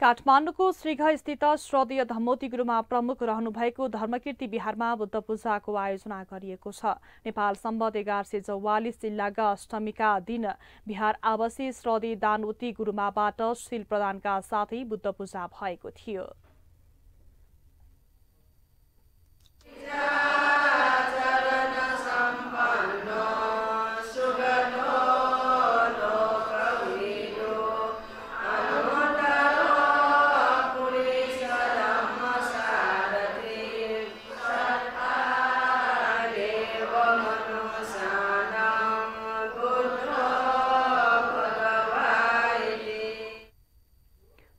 काठमाडौँको श्रीघस्थित श्रदीय धमोती गुरुमा प्रमुख रहनुभएको धर्मकीर्ति बिहारमा बुद्ध पूजाको आयोजना गरिएको छ नेपाल सम्बन्ध एघार सय चौवालिस जिल्लाका अष्टमीका दिन बिहार आवासीय श्रदी दानोती गुरुमाबाट शिल प्रदानका साथै बुद्ध पूजा भएको थियो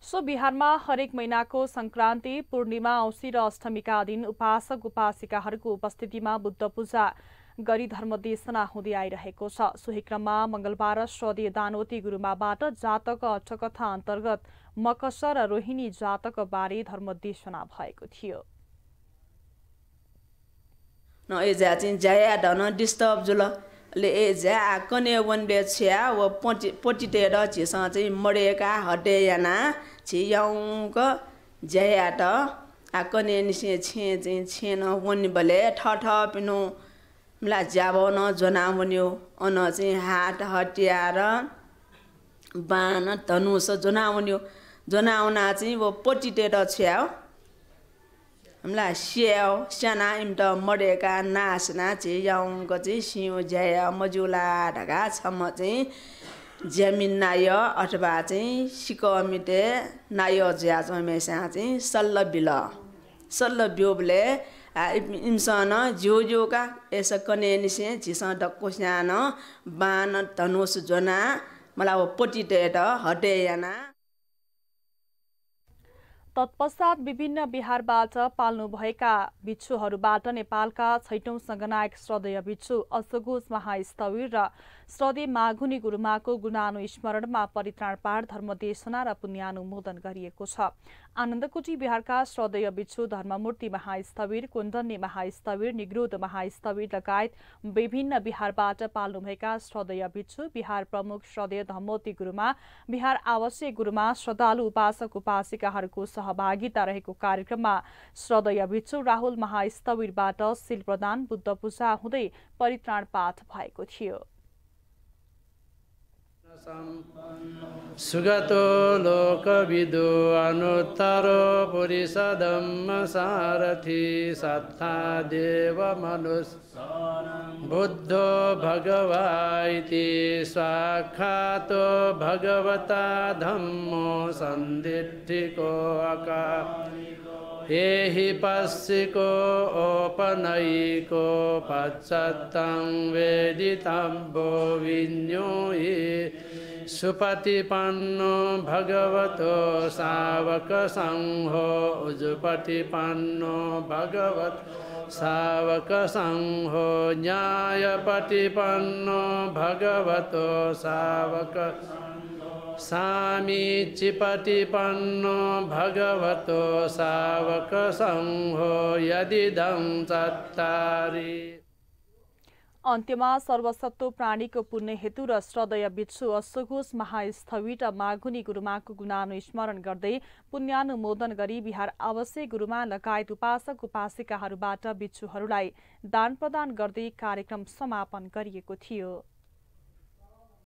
सो बिहारमा हरेक महिनाको संक्रान्ति पूर्णिमा औसी र अष्टमीका दिन उपासक उपासिकाहरूको उपस्थितिमा बुद्ध पूजा गरी धर्मदेशना हुँदै आइरहेको छ सोही क्रममा मंगलबार स्वदेय दानोती गुरुमाबाट जातक अठकथा अन्तर्गत मकसर र रोहिणी जातक बारे धर्मदेशना भएको थियो न डन डिस्टर्ब जुल ले कने कन्यावन छ्या व पटि पोटिटेर छिसँग चाहिँ मरेका हटेयाना छियाउक त आ कने निसे छे चाहिँ छेन वन बले ठठ पिनु मिला ज्याब न जना बन्यो अन चाहिँ हात हटियाएर बान धनुष जनाउन्यो जनाउना चाहिँ अब छ्या हो हामीलाई स्याउ स्याना इम्ट मरेका नाच नाचे याउको चाहिँ सिउ झ्या मजुला ढकासम्म चाहिँ झ्यामिन नाय अथवा चाहिँ सिक मिटे नाय झ्या चमेसा चाहिँ सल्ल बिल सल्ल ब्योबले इम्सन झ्यो जोका यसो कने निसे झिस डक्को सानो बान धनुष जोना मलाई अब पोटिटेट हटेयाना तत्पश्चात विभिन्न बिहारबाट पाल्नुभएका भिक्षुहरूबाट नेपालका छैटौं सङ्घनायक श्रद्धेय भिक्षु असगुज महास्थवीर र श्रद्धे माघुनी गुरुमाको गुणानुस्मरणमा परित्राण पार धर्मदेशना र पुण्यानुमोदन गरिएको छ आनन्दकुटी बिहारका श्रद्धेय भिक्षु धर्ममूर्ति महास्थवीर कुन्दन्नी महास्थवीर निगरोध महास्थवीर लगायत विभिन्न बिहारबाट पाल्नुभएका श्रद्धेय भिक्षु बिहार प्रमुख श्रद्धेय धमोती गुरुमा बिहार आवासीय गुरुमा श्रद्धालु उपासक उपासिकाहरूको सह सहभागिता रहेको कार्यक्रममा भिक्षु राहुल महास्थवीरबाट शिल प्रदान बुद्ध पूजा हुँदै परित्राण पाठ भएको थियो සුගතෝ ලෝකවිදු අනුත්තරෝ පුරිස දම්ම සාරථී සත්තා දේව මනුස් බුද්ධෝ භගවායිති ස්වාක්ඛාතෝ භගවතා ධම්මෝ සන්දිට්ඨිකෝ අකා एहि पश्चिको ओपनयिको पश्चत्तं वेदितं भो विन्योये सुपतिपन्नो भगवतो सावकसङ्घो उजुपतिपन्नो भगवत् सावकसङ्घो न्यायपतिपन्नो भगवतो सावक सामीचिपतिपन्नो भगवतो सावकसङ्घो यदिदं चत्तारी अन्त्यमा सर्वसत्व प्राणीको पुण्य हेतु र श्रदय बिच्छु अश्वघोष महास्थवीट माघुनी गुरुमाको गुणानु स्मरण गर्दै पुण्यानुमोदन गरी बिहार आवश्य गुरुमा लगायत उपासक उपासिकाहरूबाट बिच्छुहरूलाई दान प्रदान गर्दै कार्यक्रम समापन गरिएको थियो